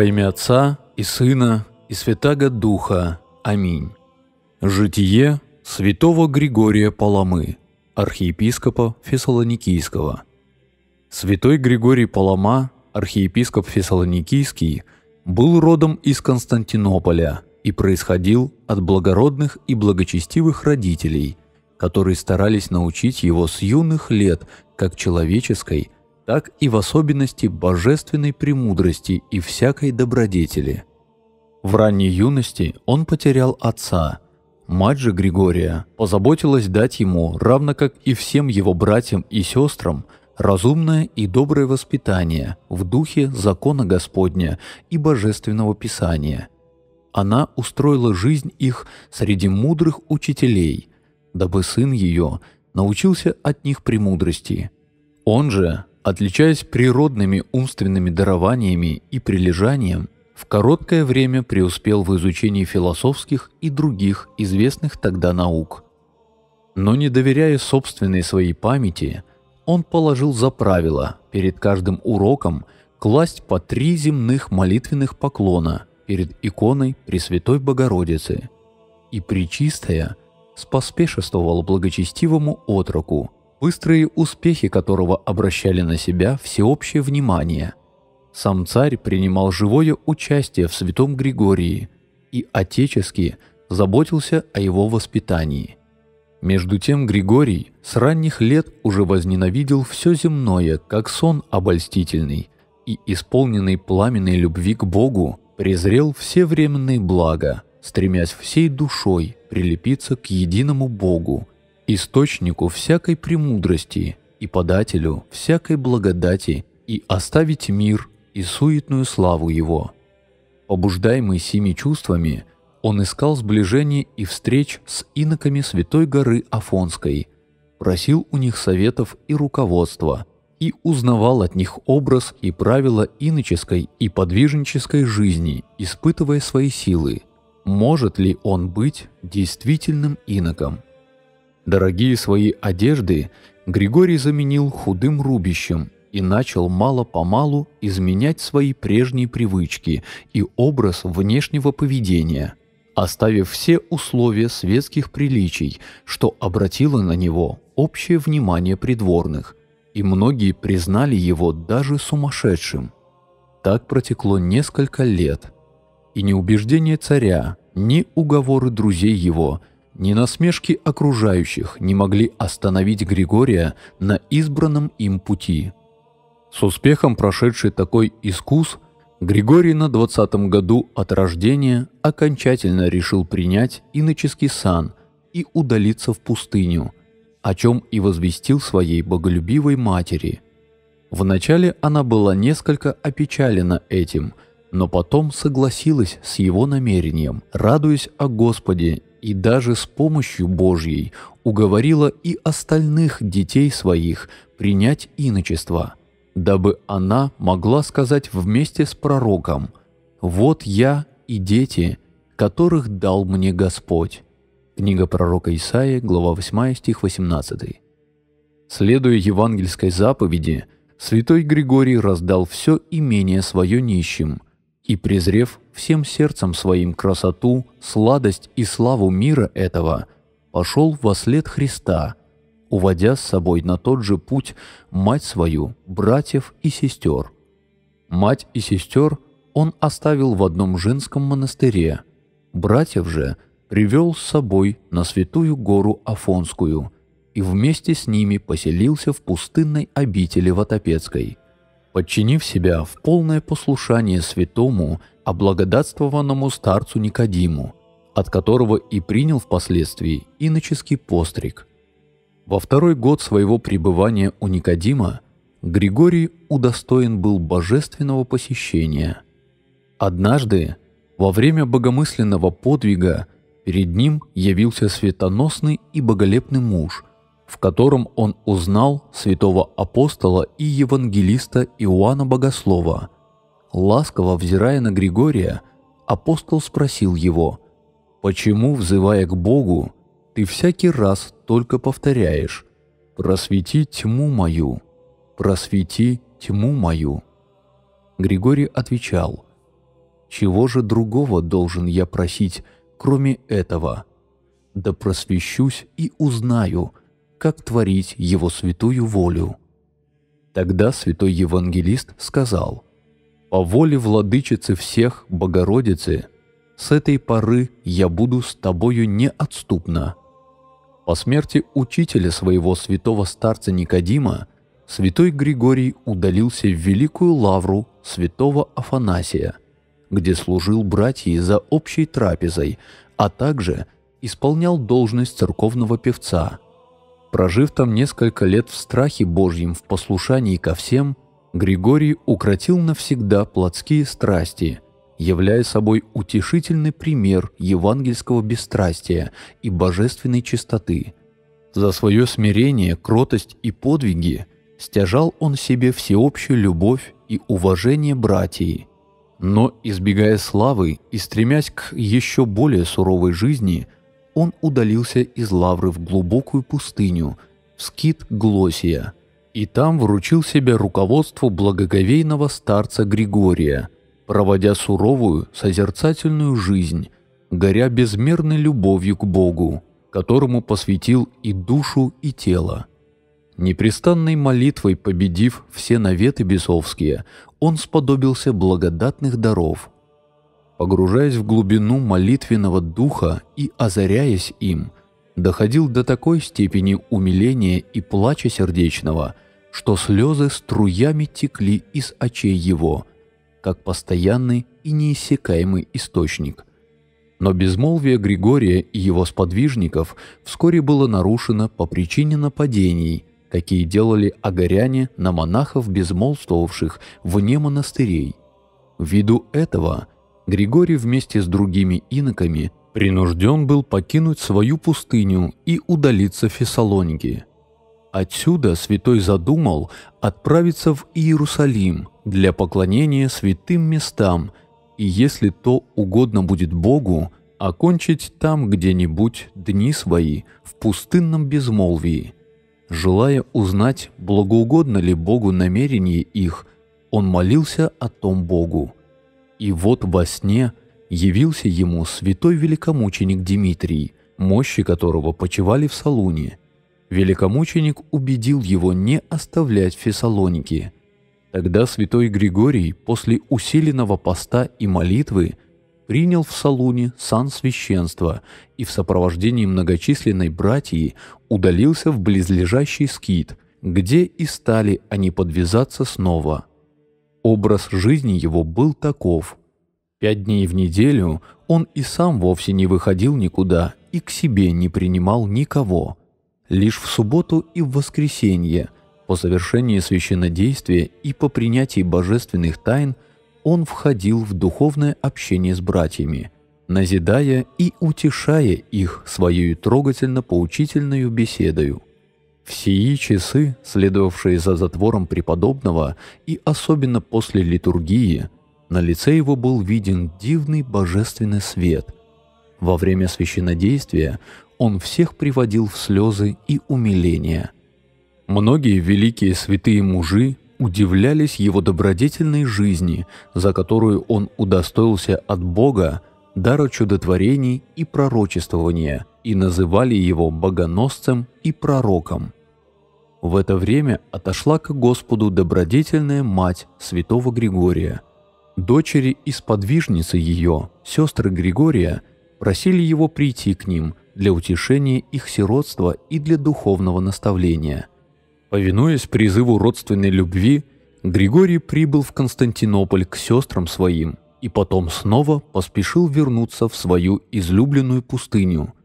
Во имя Отца и Сына и Святаго Духа. Аминь. Житие святого Григория Паламы, архиепископа Фессалоникийского. Святой Григорий Палама, архиепископ Фессалоникийский, был родом из Константинополя и происходил от благородных и благочестивых родителей, которые старались научить его с юных лет как человеческой – так и в особенности божественной премудрости и всякой добродетели. В ранней юности он потерял отца. Мать же Григория позаботилась дать ему, равно как и всем его братьям и сестрам, разумное и доброе воспитание в духе закона Господня и Божественного Писания. Она устроила жизнь их среди мудрых учителей, дабы сын ее научился от них премудрости. Он же, Отличаясь природными умственными дарованиями и прилежанием, в короткое время преуспел в изучении философских и других известных тогда наук. Но не доверяя собственной своей памяти, он положил за правило перед каждым уроком класть по три земных молитвенных поклона перед иконой Пресвятой Богородицы. И Пречистая споспешествовала благочестивому отроку – быстрые успехи которого обращали на себя всеобщее внимание. Сам царь принимал живое участие в святом Григории и отечески заботился о его воспитании. Между тем Григорий с ранних лет уже возненавидел все земное, как сон обольстительный, и, исполненный пламенной любви к Богу, презрел все временные блага, стремясь всей душой прилепиться к единому Богу – источнику всякой премудрости и подателю всякой благодати, и оставить мир и суетную славу его. Побуждаемый сими чувствами, он искал сближений и встреч с иноками Святой горы Афонской, просил у них советов и руководства, и узнавал от них образ и правила иноческой и подвижнической жизни, испытывая свои силы, может ли он быть действительным иноком. Дорогие свои одежды Григорий заменил худым рубищем и начал мало-помалу изменять свои прежние привычки и образ внешнего поведения, оставив все условия светских приличий, что обратило на него общее внимание придворных, и многие признали его даже сумасшедшим. Так протекло несколько лет, и ни убеждение царя, ни уговоры друзей его ни насмешки окружающих не могли остановить Григория на избранном им пути. С успехом прошедший такой искус, Григорий на 20-м году от рождения окончательно решил принять иноческий сан и удалиться в пустыню, о чем и возвестил своей боголюбивой матери. Вначале она была несколько опечалена этим – но потом согласилась с его намерением, радуясь о Господе и даже с помощью Божьей уговорила и остальных детей своих принять иночество, дабы она могла сказать вместе с пророком «Вот я и дети, которых дал мне Господь». Книга пророка Исаия, глава 8, стих 18. Следуя евангельской заповеди, святой Григорий раздал все имение свое нищим – и, презрев всем сердцем своим красоту, сладость и славу мира этого, пошел во след Христа, уводя с собой на тот же путь мать свою, братьев и сестер. Мать и сестер он оставил в одном женском монастыре, братьев же привел с собой на святую гору Афонскую и вместе с ними поселился в пустынной обители Ватопецкой – Подчинив себя в полное послушание святому, облагодатствованному старцу Никодиму, от которого и принял впоследствии иноческий постриг. Во второй год своего пребывания у Никодима Григорий удостоен был божественного посещения. Однажды, во время богомысленного подвига, перед ним явился светоносный и боголепный муж – в котором он узнал святого апостола и евангелиста Иоанна Богослова. Ласково взирая на Григория, апостол спросил его, «Почему, взывая к Богу, ты всякий раз только повторяешь «Просвети тьму мою, просвети тьму мою»?» Григорий отвечал, «Чего же другого должен я просить, кроме этого? Да просвещусь и узнаю, как творить его святую волю. Тогда святой евангелист сказал, «По воле владычицы всех, Богородицы, с этой поры я буду с тобою неотступно. По смерти учителя своего святого старца Никодима, святой Григорий удалился в Великую Лавру святого Афанасия, где служил братьей за общей трапезой, а также исполнял должность церковного певца – Прожив там несколько лет в страхе Божьем, в послушании ко всем, Григорий укротил навсегда плотские страсти, являя собой утешительный пример евангельского бесстрастия и божественной чистоты. За свое смирение, кротость и подвиги стяжал он себе всеобщую любовь и уважение братьей. Но, избегая славы и стремясь к еще более суровой жизни – он удалился из лавры в глубокую пустыню, в скит Глосия, и там вручил себя руководству благоговейного старца Григория, проводя суровую, созерцательную жизнь, горя безмерной любовью к Богу, которому посвятил и душу, и тело. Непрестанной молитвой победив все наветы бесовские, он сподобился благодатных даров – погружаясь в глубину молитвенного духа и озаряясь им, доходил до такой степени умиления и плача сердечного, что слезы струями текли из очей его, как постоянный и неиссякаемый источник. Но безмолвие Григория и его сподвижников вскоре было нарушено по причине нападений, какие делали огоряне на монахов, безмолвствовавших вне монастырей. Ввиду этого – Григорий вместе с другими иноками принужден был покинуть свою пустыню и удалиться в Фессалоники. Отсюда святой задумал отправиться в Иерусалим для поклонения святым местам и, если то угодно будет Богу, окончить там где-нибудь дни свои в пустынном безмолвии. Желая узнать, благоугодно ли Богу намерение их, он молился о том Богу – и вот во сне явился ему святой великомученик Дмитрий, мощи которого почивали в Салуне. Великомученик убедил его не оставлять Фессалоники. Тогда святой Григорий после усиленного поста и молитвы принял в Салуне сан священства и в сопровождении многочисленной братьи удалился в близлежащий скит, где и стали они подвязаться снова – Образ жизни его был таков. Пять дней в неделю он и сам вовсе не выходил никуда и к себе не принимал никого. Лишь в субботу и в воскресенье, по завершении священнодействия и по принятии божественных тайн, он входил в духовное общение с братьями, назидая и утешая их своей трогательно-поучительной беседою – Сии часы, следовавшие за затвором преподобного, и особенно после литургии, на лице его был виден дивный божественный свет. Во время священодействия он всех приводил в слезы и умиление. Многие великие святые мужи удивлялись его добродетельной жизни, за которую он удостоился от Бога, дара чудотворений и пророчествования, и называли его богоносцем и пророком – в это время отошла к Господу добродетельная мать святого Григория. Дочери и сподвижницы ее, сестры Григория, просили его прийти к ним для утешения их сиротства и для духовного наставления. Повинуясь призыву родственной любви, Григорий прибыл в Константинополь к сестрам своим и потом снова поспешил вернуться в свою излюбленную пустыню –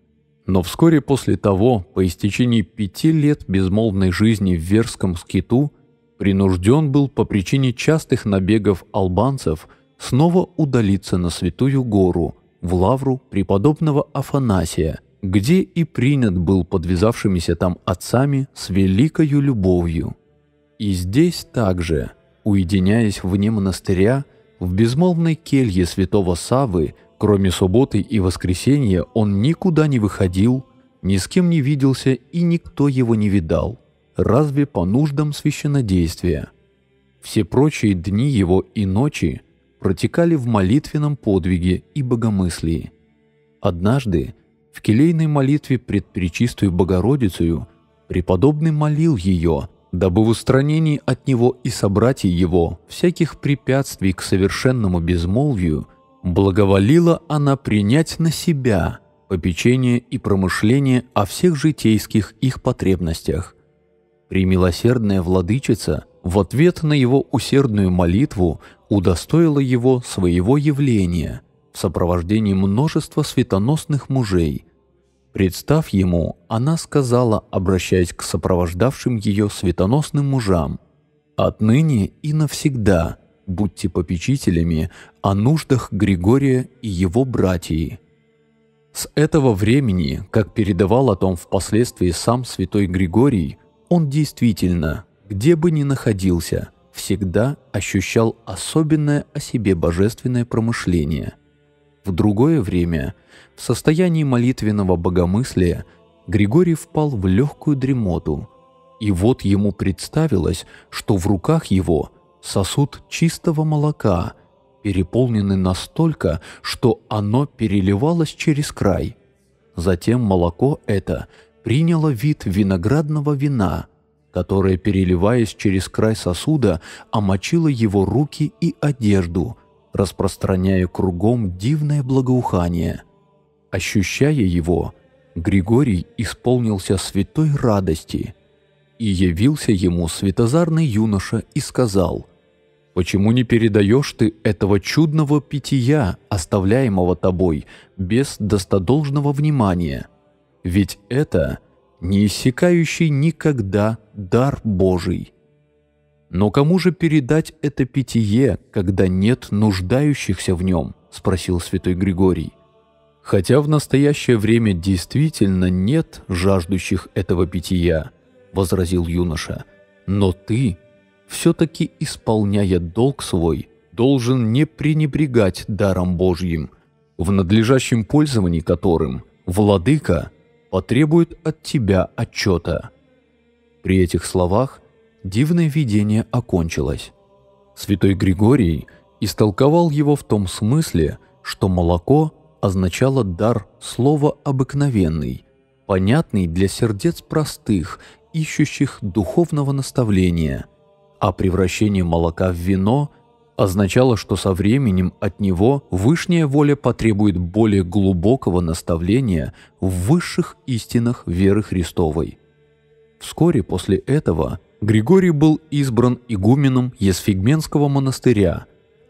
но вскоре после того, по истечении пяти лет безмолвной жизни в Верском скиту, принужден был по причине частых набегов албанцев снова удалиться на Святую Гору, в лавру преподобного Афанасия, где и принят был подвязавшимися там отцами с великою любовью. И здесь также, уединяясь вне монастыря, в безмолвной келье святого Савы – Кроме субботы и воскресенья он никуда не выходил, ни с кем не виделся и никто его не видал, разве по нуждам священнодействия. Все прочие дни его и ночи протекали в молитвенном подвиге и богомыслии. Однажды в келейной молитве пред Пречистую Богородицею преподобный молил ее, дабы в устранении от него и собратья его всяких препятствий к совершенному безмолвию – Благоволила она принять на себя попечение и промышление о всех житейских их потребностях. Примилосердная владычица в ответ на его усердную молитву удостоила его своего явления в сопровождении множества светоносных мужей. Представ ему, она сказала, обращаясь к сопровождавшим ее светоносным мужам, «Отныне и навсегда – будьте попечителями о нуждах Григория и его братьев. С этого времени, как передавал о том впоследствии сам святой Григорий, он действительно, где бы ни находился, всегда ощущал особенное о себе божественное промышление. В другое время, в состоянии молитвенного богомыслия, Григорий впал в легкую дремоту, и вот ему представилось, что в руках его сосуд чистого молока, переполненный настолько, что оно переливалось через край. Затем молоко это приняло вид виноградного вина, которое, переливаясь через край сосуда, омочило его руки и одежду, распространяя кругом дивное благоухание. Ощущая его, Григорий исполнился святой радости. И явился ему святозарный юноша и сказал – Почему не передаешь ты этого чудного питья, оставляемого тобой, без достодолжного внимания? Ведь это не иссякающий никогда дар Божий. Но кому же передать это питье, когда нет нуждающихся в нем? спросил святой Григорий. Хотя в настоящее время действительно нет жаждущих этого питья, возразил юноша, но ты все-таки, исполняя долг свой, должен не пренебрегать даром Божьим, в надлежащем пользовании которым владыка потребует от тебя отчета. При этих словах дивное видение окончилось. Святой Григорий истолковал его в том смысле, что молоко означало дар слова «обыкновенный», понятный для сердец простых, ищущих духовного наставления – а превращение молока в вино означало, что со временем от него вышняя воля потребует более глубокого наставления в высших истинах веры Христовой. Вскоре после этого Григорий был избран игуменом Есфигменского монастыря,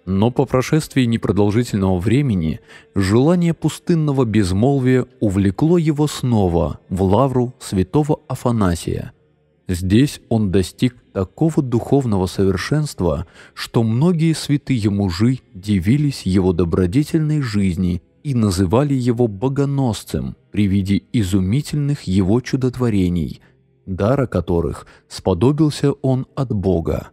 но по прошествии непродолжительного времени желание пустынного безмолвия увлекло его снова в лавру святого Афанасия. Здесь он достиг такого духовного совершенства, что многие святые мужи дивились его добродетельной жизни и называли его богоносцем при виде изумительных его чудотворений, дара которых сподобился он от Бога.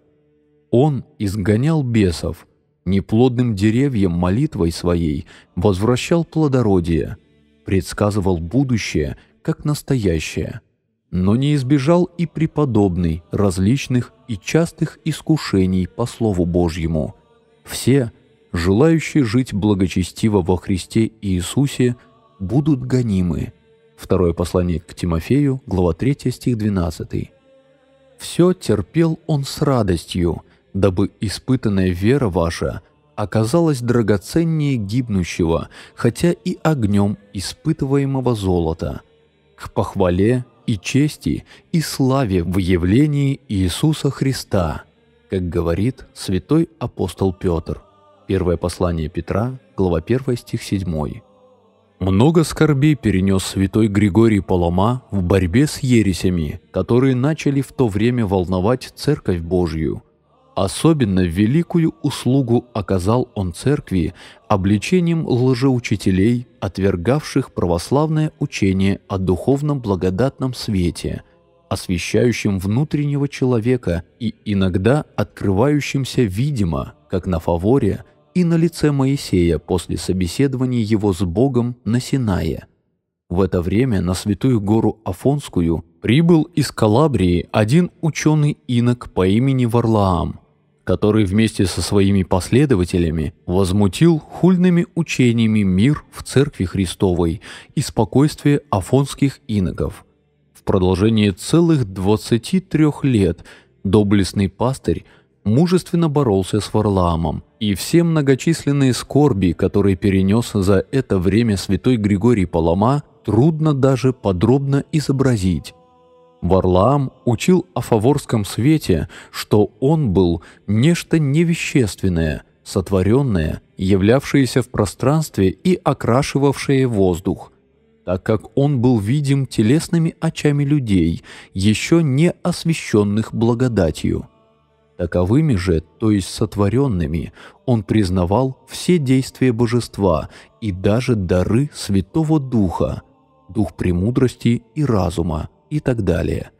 Он изгонял бесов, неплодным деревьям молитвой своей возвращал плодородие, предсказывал будущее как настоящее – но не избежал и преподобный различных и частых искушений по Слову Божьему. Все, желающие жить благочестиво во Христе Иисусе, будут гонимы. Второе послание к Тимофею, глава 3, стих 12. «Все терпел он с радостью, дабы испытанная вера ваша оказалась драгоценнее гибнущего, хотя и огнем испытываемого золота, к похвале и чести, и славе в явлении Иисуса Христа, как говорит святой апостол Петр. Первое послание Петра, глава 1, стих 7. Много скорбей перенес святой Григорий Палома в борьбе с ересями, которые начали в то время волновать Церковь Божью. Особенно великую услугу оказал он Церкви, обличением лжеучителей, отвергавших православное учение о духовном благодатном свете, освещающем внутреннего человека и иногда открывающимся видимо, как на фаворе и на лице Моисея после собеседования его с Богом на Синае. В это время на святую гору Афонскую прибыл из Калабрии один ученый инок по имени Варлаам – который вместе со своими последователями возмутил хульными учениями мир в Церкви Христовой и спокойствие афонских иноков. В продолжение целых 23 лет доблестный пастырь мужественно боролся с Варлаамом, и все многочисленные скорби, которые перенес за это время святой Григорий Палама, трудно даже подробно изобразить. Варлаам учил о фаворском свете, что он был нечто невещественное, сотворенное, являвшееся в пространстве и окрашивавшее воздух. Так как он был видим телесными очами людей, еще не освещенных благодатью. Таковыми же, то есть сотворенными, он признавал все действия божества и даже дары Святого Духа, Дух премудрости и разума – и так далее.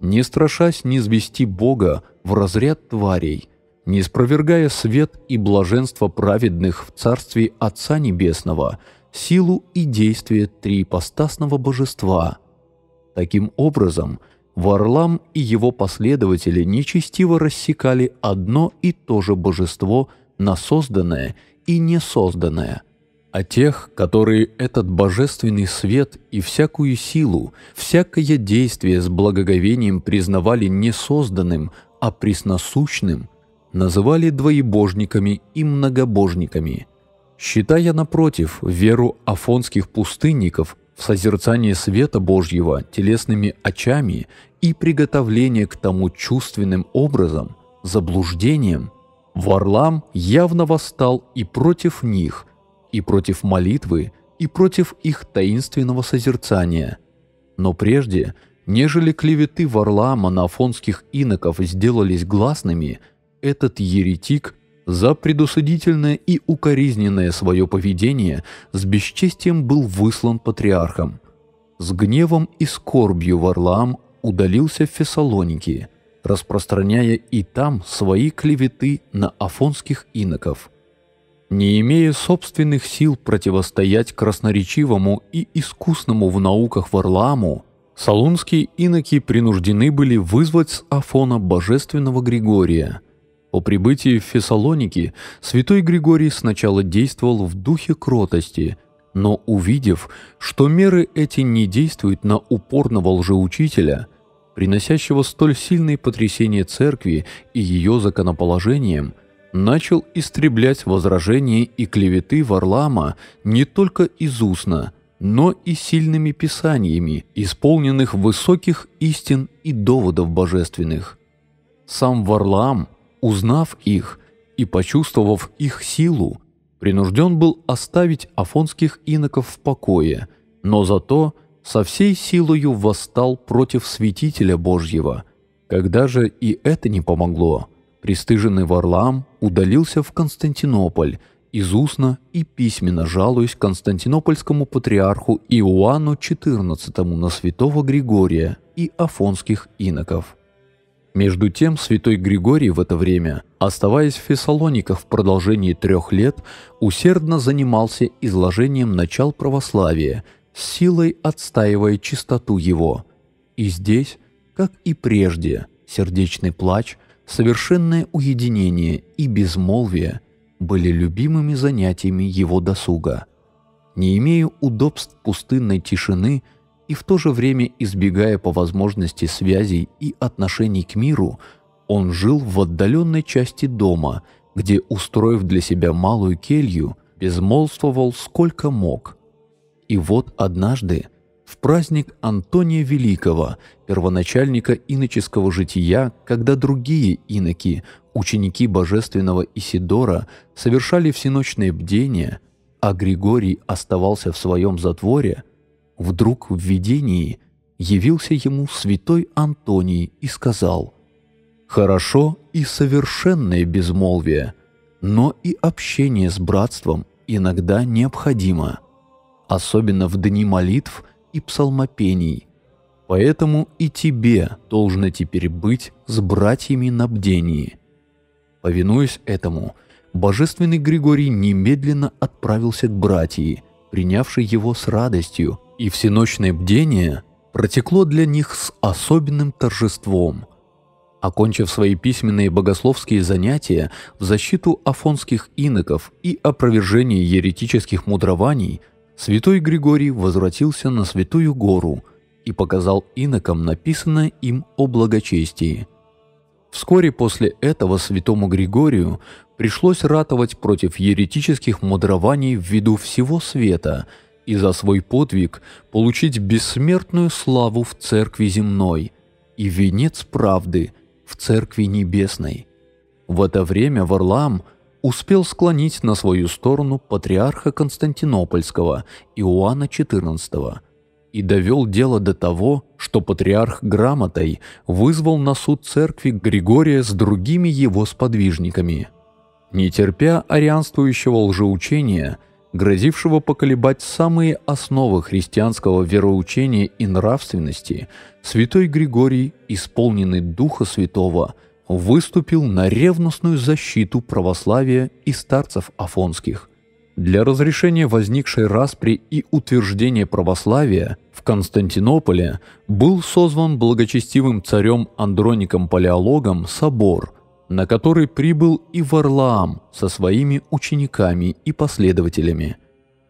Не страшась не низвести Бога в разряд тварей, не спровергая свет и блаженство праведных в Царстве Отца Небесного, силу и действие трипостасного божества. Таким образом, Варлам и его последователи нечестиво рассекали одно и то же божество на созданное и несозданное – о тех, которые этот божественный свет и всякую силу, всякое действие с благоговением признавали не созданным, а пресносущным, называли двоебожниками и многобожниками, считая, напротив, веру афонских пустынников в созерцание света Божьего телесными очами и приготовление к тому чувственным образом, заблуждением, Варлам явно восстал и против них – и против молитвы, и против их таинственного созерцания. Но прежде, нежели клеветы Варлаама на иноков сделались гласными, этот еретик за предусудительное и укоризненное свое поведение с бесчестием был выслан патриархом. С гневом и скорбью Варлаам удалился в Фессалоники, распространяя и там свои клеветы на афонских иноков не имея собственных сил противостоять красноречивому и искусному в науках Варламу, салунские иноки принуждены были вызвать с Афона божественного Григория. По прибытии в Фессалоники святой Григорий сначала действовал в духе кротости, но увидев, что меры эти не действуют на упорного лжеучителя, приносящего столь сильные потрясения церкви и ее законоположением – начал истреблять возражения и клеветы Варлама не только из устно, но и сильными писаниями, исполненных высоких истин и доводов божественных. Сам Варлам, узнав их и почувствовав их силу, принужден был оставить афонских иноков в покое, но зато со всей силою восстал против святителя Божьего. Когда же и это не помогло, пристыженный Варлам – удалился в Константинополь, из устно и письменно жалуясь константинопольскому патриарху Иоанну XIV на святого Григория и афонских иноков. Между тем, святой Григорий в это время, оставаясь в Фессалониках в продолжении трех лет, усердно занимался изложением начал православия, с силой отстаивая чистоту его. И здесь, как и прежде, сердечный плач совершенное уединение и безмолвие были любимыми занятиями его досуга. Не имея удобств пустынной тишины и в то же время избегая по возможности связей и отношений к миру, он жил в отдаленной части дома, где, устроив для себя малую келью, безмолвствовал сколько мог. И вот однажды, в праздник Антония Великого, первоначальника иноческого жития, когда другие иноки, ученики божественного Исидора, совершали всеночное бдение, а Григорий оставался в своем затворе, вдруг в видении явился ему святой Антоний и сказал «Хорошо и совершенное безмолвие, но и общение с братством иногда необходимо» особенно в дни молитв и псалмопений. Поэтому и тебе должно теперь быть с братьями на бдении. Повинуясь этому, божественный Григорий немедленно отправился к братьи, принявший его с радостью, и всеночное бдение протекло для них с особенным торжеством. Окончив свои письменные богословские занятия в защиту афонских иноков и опровержение еретических мудрований – святой Григорий возвратился на Святую Гору и показал инокам написанное им о благочестии. Вскоре после этого святому Григорию пришлось ратовать против еретических мудрований ввиду всего света и за свой подвиг получить бессмертную славу в церкви земной и венец правды в церкви небесной. В это время Варлаам успел склонить на свою сторону патриарха Константинопольского Иоанна XIV и довел дело до того, что патриарх грамотой вызвал на суд церкви Григория с другими его сподвижниками. Не терпя арианствующего лжеучения, грозившего поколебать самые основы христианского вероучения и нравственности, святой Григорий, исполненный Духа Святого – выступил на ревностную защиту православия и старцев афонских. Для разрешения возникшей распри и утверждения православия в Константинополе был созван благочестивым царем Андроником Палеологом собор, на который прибыл и Варлаам со своими учениками и последователями.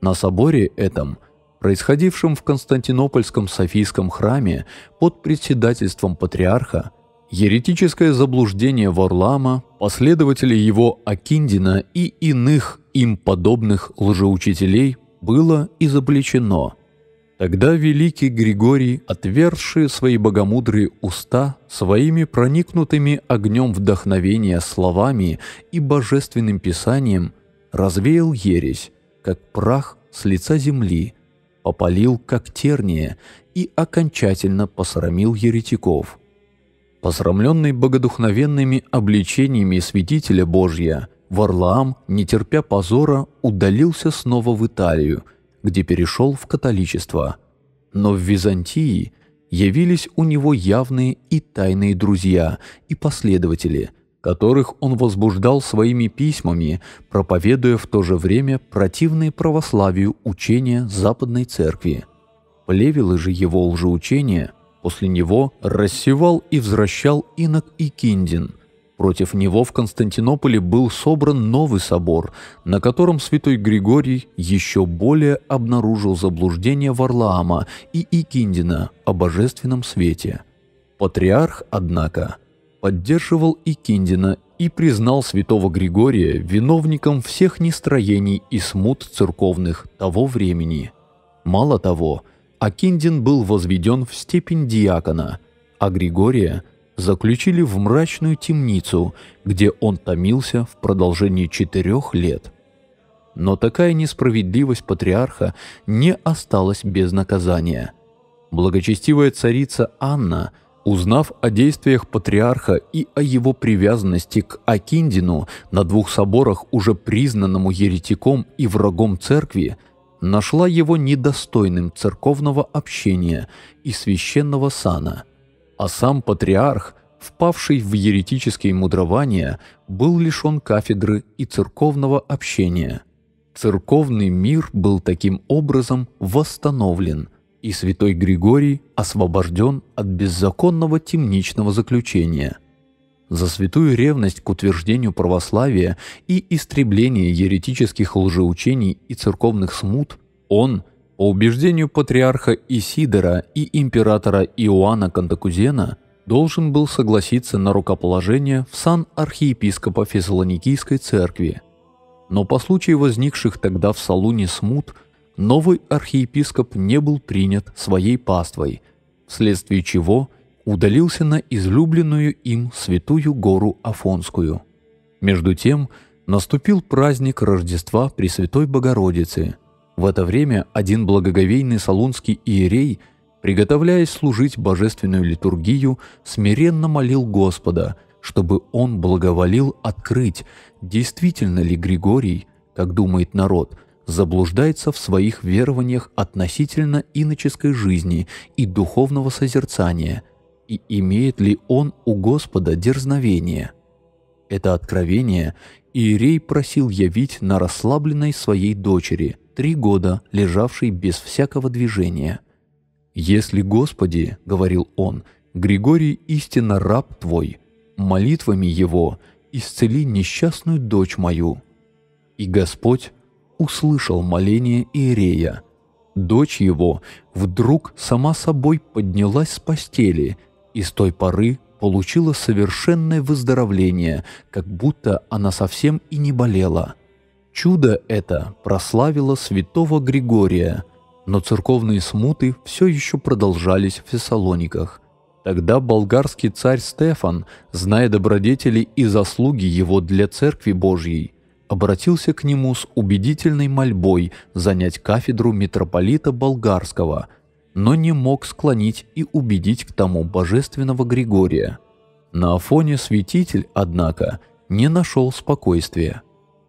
На соборе этом – происходившем в Константинопольском Софийском храме под председательством патриарха, Еретическое заблуждение Варлама, последователи его Акиндина и иных им подобных лжеучителей было изобличено. Тогда великий Григорий, отвергший свои богомудрые уста своими проникнутыми огнем вдохновения словами и божественным писанием, развеял ересь, как прах с лица земли, попалил как терния и окончательно посрамил еретиков – Посрамленный богодухновенными обличениями святителя Божья, Варлаам, не терпя позора, удалился снова в Италию, где перешел в католичество. Но в Византии явились у него явные и тайные друзья и последователи, которых он возбуждал своими письмами, проповедуя в то же время противные православию учения Западной Церкви. Плевелы же его лжеучения – После него рассевал и возвращал инок Киндин. Против него в Константинополе был собран новый собор, на котором святой Григорий еще более обнаружил заблуждение Варлаама и Икиндина о божественном свете. Патриарх, однако, поддерживал Икиндина и признал святого Григория виновником всех нестроений и смут церковных того времени. Мало того, Акиндин был возведен в степень диакона, а Григория заключили в мрачную темницу, где он томился в продолжении четырех лет. Но такая несправедливость патриарха не осталась без наказания. Благочестивая царица Анна, узнав о действиях патриарха и о его привязанности к Акиндину на двух соборах, уже признанному еретиком и врагом церкви, нашла его недостойным церковного общения и священного сана, а сам патриарх, впавший в еретические мудрования, был лишен кафедры и церковного общения. Церковный мир был таким образом восстановлен, и святой Григорий освобожден от беззаконного темничного заключения – за святую ревность к утверждению православия и истребление еретических лжеучений и церковных смут, он, по убеждению патриарха Исидора и императора Иоанна Кантакузена, должен был согласиться на рукоположение в сан архиепископа Фессалоникийской церкви. Но по случаю возникших тогда в Салуне смут, новый архиепископ не был принят своей паствой, вследствие чего – удалился на излюбленную им святую гору Афонскую. Между тем наступил праздник Рождества Пресвятой Богородицы. В это время один благоговейный солунский иерей, приготовляясь служить божественную литургию, смиренно молил Господа, чтобы он благоволил открыть, действительно ли Григорий, как думает народ, заблуждается в своих верованиях относительно иноческой жизни и духовного созерцания – и имеет ли он у Господа дерзновение. Это откровение Иерей просил явить на расслабленной своей дочери, три года лежавшей без всякого движения. «Если, Господи, — говорил он, — Григорий истинно раб Твой, молитвами его исцели несчастную дочь мою». И Господь услышал моление Иерея. Дочь его вдруг сама собой поднялась с постели — и с той поры получила совершенное выздоровление, как будто она совсем и не болела. Чудо это прославило святого Григория, но церковные смуты все еще продолжались в Фессалониках. Тогда болгарский царь Стефан, зная добродетели и заслуги его для Церкви Божьей, обратился к нему с убедительной мольбой занять кафедру митрополита болгарского – но не мог склонить и убедить к тому божественного Григория. На Афоне святитель, однако, не нашел спокойствия.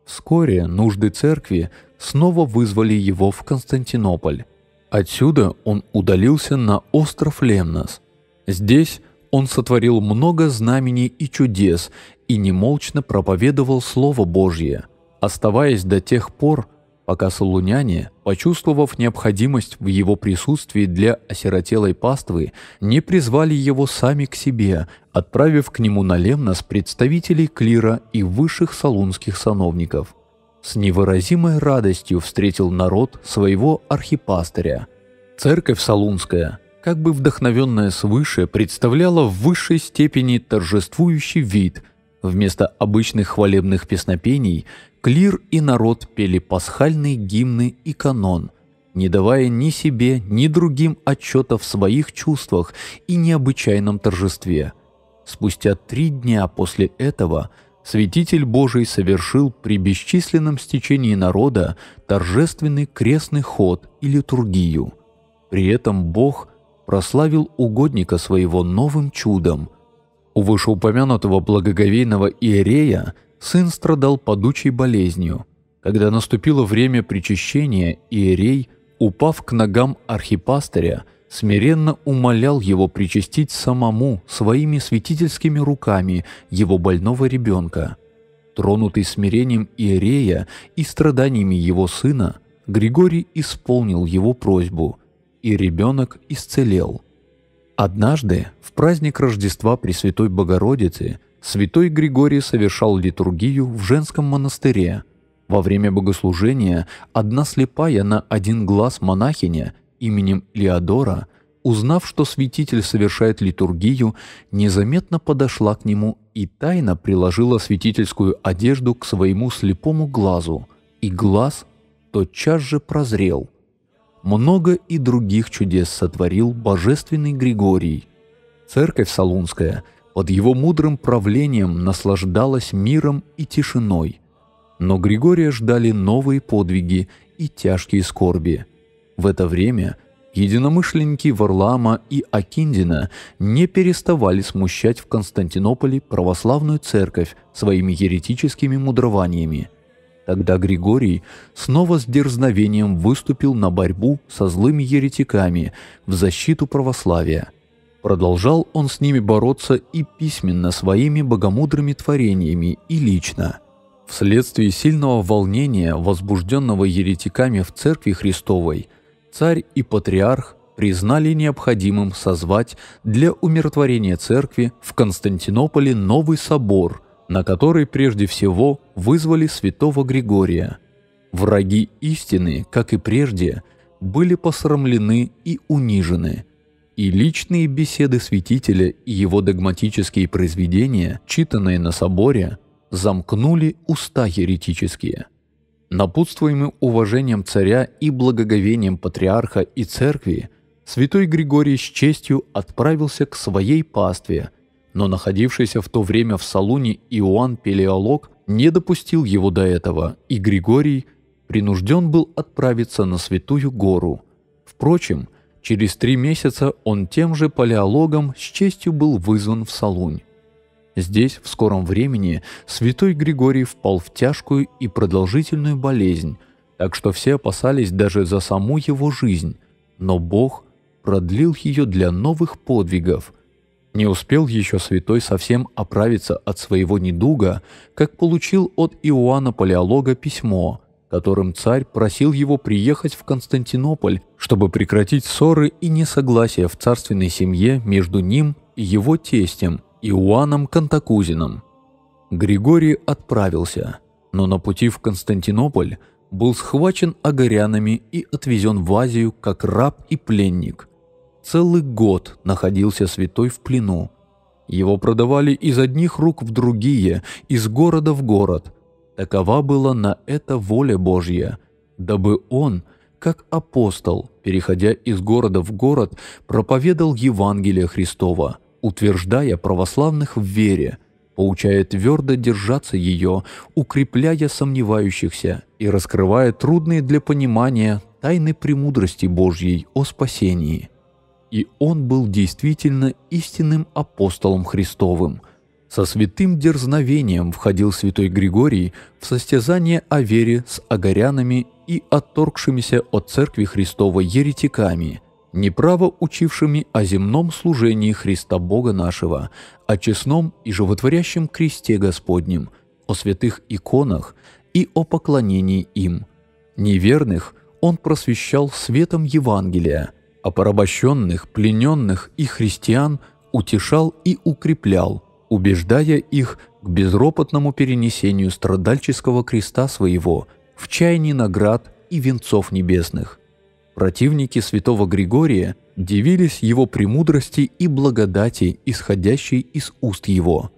Вскоре нужды церкви снова вызвали его в Константинополь. Отсюда он удалился на остров Лемнос. Здесь он сотворил много знамений и чудес и немолчно проповедовал Слово Божье, оставаясь до тех пор, пока солуняне, почувствовав необходимость в его присутствии для осиротелой паствы, не призвали его сами к себе, отправив к нему на Лемнос представителей клира и высших солунских сановников. С невыразимой радостью встретил народ своего архипастыря. Церковь солунская, как бы вдохновенная свыше, представляла в высшей степени торжествующий вид – Вместо обычных хвалебных песнопений клир и народ пели пасхальные гимны и канон, не давая ни себе, ни другим отчета в своих чувствах и необычайном торжестве. Спустя три дня после этого святитель Божий совершил при бесчисленном стечении народа торжественный крестный ход и литургию. При этом Бог прославил угодника своего новым чудом, у вышеупомянутого благоговейного Иерея сын страдал падучей болезнью. Когда наступило время причащения, Иерей, упав к ногам архипастыря, смиренно умолял его причастить самому своими святительскими руками его больного ребенка. Тронутый смирением Иерея и страданиями его сына, Григорий исполнил его просьбу, и ребенок исцелел – Однажды, в праздник Рождества Пресвятой Богородицы, святой Григорий совершал литургию в женском монастыре. Во время богослужения одна слепая на один глаз монахиня именем Леодора, узнав, что святитель совершает литургию, незаметно подошла к нему и тайно приложила святительскую одежду к своему слепому глазу, и глаз тотчас же прозрел много и других чудес сотворил божественный Григорий. Церковь Солунская под его мудрым правлением наслаждалась миром и тишиной. Но Григория ждали новые подвиги и тяжкие скорби. В это время единомышленники Варлама и Акиндина не переставали смущать в Константинополе православную церковь своими еретическими мудрованиями – Тогда Григорий снова с дерзновением выступил на борьбу со злыми еретиками в защиту православия. Продолжал он с ними бороться и письменно своими богомудрыми творениями, и лично. Вследствие сильного волнения, возбужденного еретиками в Церкви Христовой, царь и патриарх признали необходимым созвать для умиротворения церкви в Константинополе новый собор на который прежде всего вызвали святого Григория. Враги истины, как и прежде, были посрамлены и унижены, и личные беседы святителя и его догматические произведения, читанные на соборе, замкнули уста еретические. Напутствуемым уважением царя и благоговением патриарха и церкви, святой Григорий с честью отправился к своей пастве – но находившийся в то время в салуне Иоанн Пелеолог не допустил его до этого, и Григорий принужден был отправиться на Святую Гору. Впрочем, через три месяца он тем же палеологом с честью был вызван в Салунь. Здесь в скором времени святой Григорий впал в тяжкую и продолжительную болезнь, так что все опасались даже за саму его жизнь, но Бог продлил ее для новых подвигов – не успел еще святой совсем оправиться от своего недуга, как получил от Иоанна Палеолога письмо, которым царь просил его приехать в Константинополь, чтобы прекратить ссоры и несогласия в царственной семье между ним и его тестем Иоанном Кантакузином. Григорий отправился, но на пути в Константинополь был схвачен агарянами и отвезен в Азию как раб и пленник – Целый год находился святой в плену. Его продавали из одних рук в другие, из города в город. Такова была на это воля Божья, дабы он, как апостол, переходя из города в город, проповедал Евангелие Христова, утверждая православных в вере, поучая твердо держаться ее, укрепляя сомневающихся и раскрывая трудные для понимания тайны премудрости Божьей о спасении – и он был действительно истинным апостолом Христовым. Со святым дерзновением входил святой Григорий в состязание о вере с огорянами и отторгшимися от Церкви Христова еретиками, неправо учившими о земном служении Христа Бога нашего, о честном и животворящем кресте Господнем, о святых иконах и о поклонении им. Неверных он просвещал светом Евангелия – о порабощенных, плененных и христиан утешал и укреплял, убеждая их к безропотному перенесению страдальческого креста своего в чайни наград и венцов небесных. Противники святого Григория дивились его премудрости и благодати, исходящей из уст его.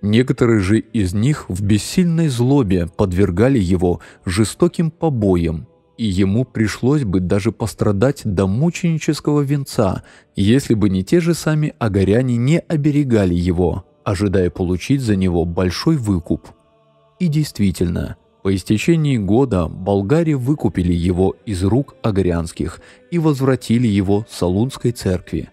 Некоторые же из них в бессильной злобе подвергали его жестоким побоям – и ему пришлось бы даже пострадать до мученического венца, если бы не те же сами огоряне не оберегали его, ожидая получить за него большой выкуп. И действительно, по истечении года болгари выкупили его из рук огрянских и возвратили его Салунской церкви.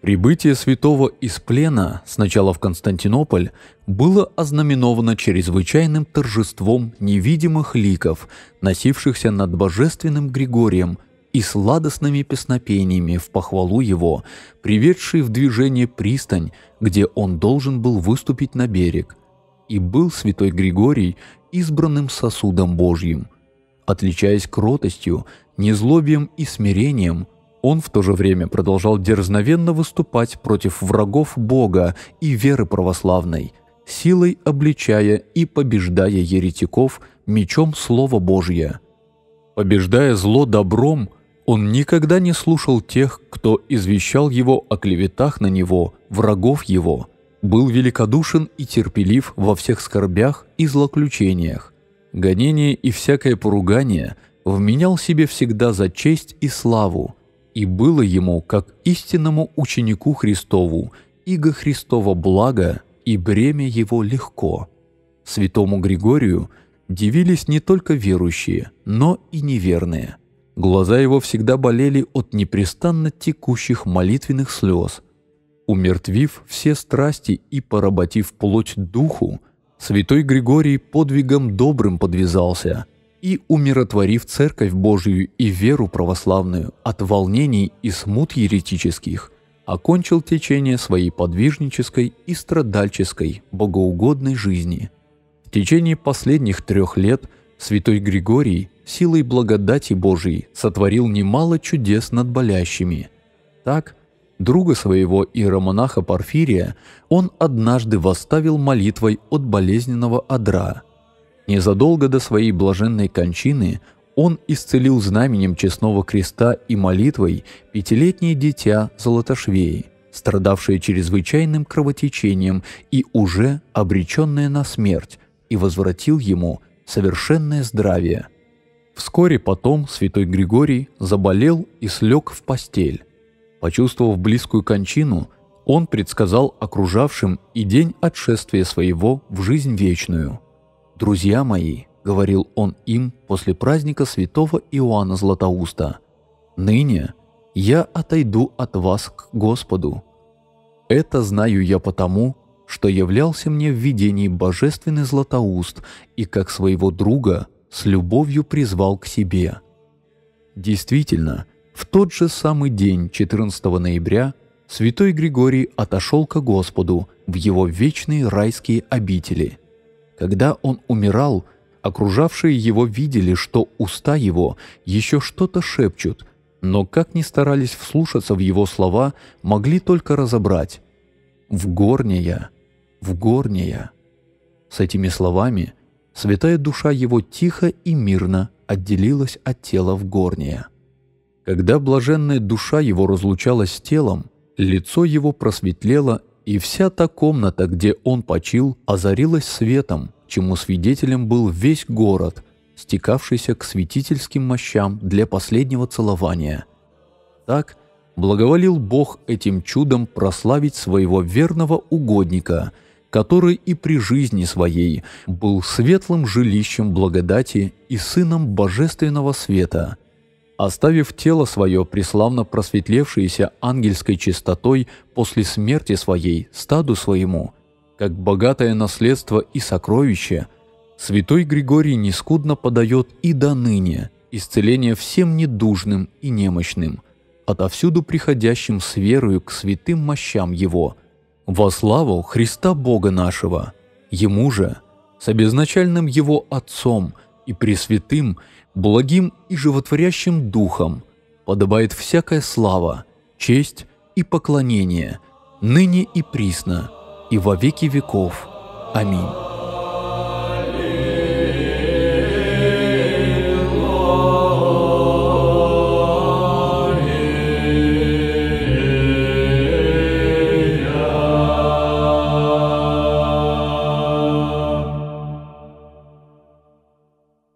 Прибытие святого из плена сначала в Константинополь было ознаменовано чрезвычайным торжеством невидимых ликов, носившихся над божественным Григорием и сладостными песнопениями в похвалу его, приведшей в движение пристань, где он должен был выступить на берег. И был святой Григорий избранным сосудом Божьим. Отличаясь кротостью, незлобием и смирением – он в то же время продолжал дерзновенно выступать против врагов Бога и веры православной, силой обличая и побеждая еретиков мечом Слова Божья. Побеждая зло добром, он никогда не слушал тех, кто извещал его о клеветах на него, врагов его, был великодушен и терпелив во всех скорбях и злоключениях. Гонение и всякое поругание вменял себе всегда за честь и славу – и было ему, как истинному ученику Христову, иго Христова благо и бремя его легко. Святому Григорию дивились не только верующие, но и неверные. Глаза его всегда болели от непрестанно текущих молитвенных слез. Умертвив все страсти и поработив плоть духу, святой Григорий подвигом добрым подвязался – и умиротворив Церковь Божию и веру православную от волнений и смут еретических, окончил течение своей подвижнической и страдальческой, богоугодной жизни. В течение последних трех лет святой Григорий силой благодати Божией сотворил немало чудес над болящими. Так, друга своего иеромонаха Порфирия он однажды восставил молитвой от болезненного адра. Незадолго до своей блаженной кончины он исцелил знаменем честного креста и молитвой пятилетнее дитя Золотошвеи, страдавшее чрезвычайным кровотечением и уже обреченное на смерть, и возвратил ему совершенное здравие. Вскоре потом святой Григорий заболел и слег в постель. Почувствовав близкую кончину, он предсказал окружавшим и день отшествия своего в жизнь вечную – «Друзья мои», — говорил он им после праздника святого Иоанна Златоуста, — «ныне я отойду от вас к Господу. Это знаю я потому, что являлся мне в видении божественный Златоуст и как своего друга с любовью призвал к себе». Действительно, в тот же самый день, 14 ноября, святой Григорий отошел к Господу в его вечные райские обители – когда он умирал, окружавшие его видели, что уста его еще что-то шепчут, но как ни старались вслушаться в его слова, могли только разобрать «В горнее, в горнее». С этими словами святая душа его тихо и мирно отделилась от тела в горнее. Когда блаженная душа его разлучалась с телом, лицо его просветлело и вся та комната, где он почил, озарилась светом, чему свидетелем был весь город, стекавшийся к святительским мощам для последнего целования. Так благоволил Бог этим чудом прославить своего верного угодника, который и при жизни своей был светлым жилищем благодати и сыном божественного света – оставив тело свое, преславно просветлевшееся ангельской чистотой после смерти своей, стаду своему, как богатое наследство и сокровище, святой Григорий нескудно подает и до ныне исцеление всем недужным и немощным, отовсюду приходящим с верою к святым мощам его, во славу Христа Бога нашего, Ему же, с обезначальным Его Отцом и Пресвятым, благим и животворящим духом подобает всякая слава, честь и поклонение, ныне и присно, и во веки веков. Аминь.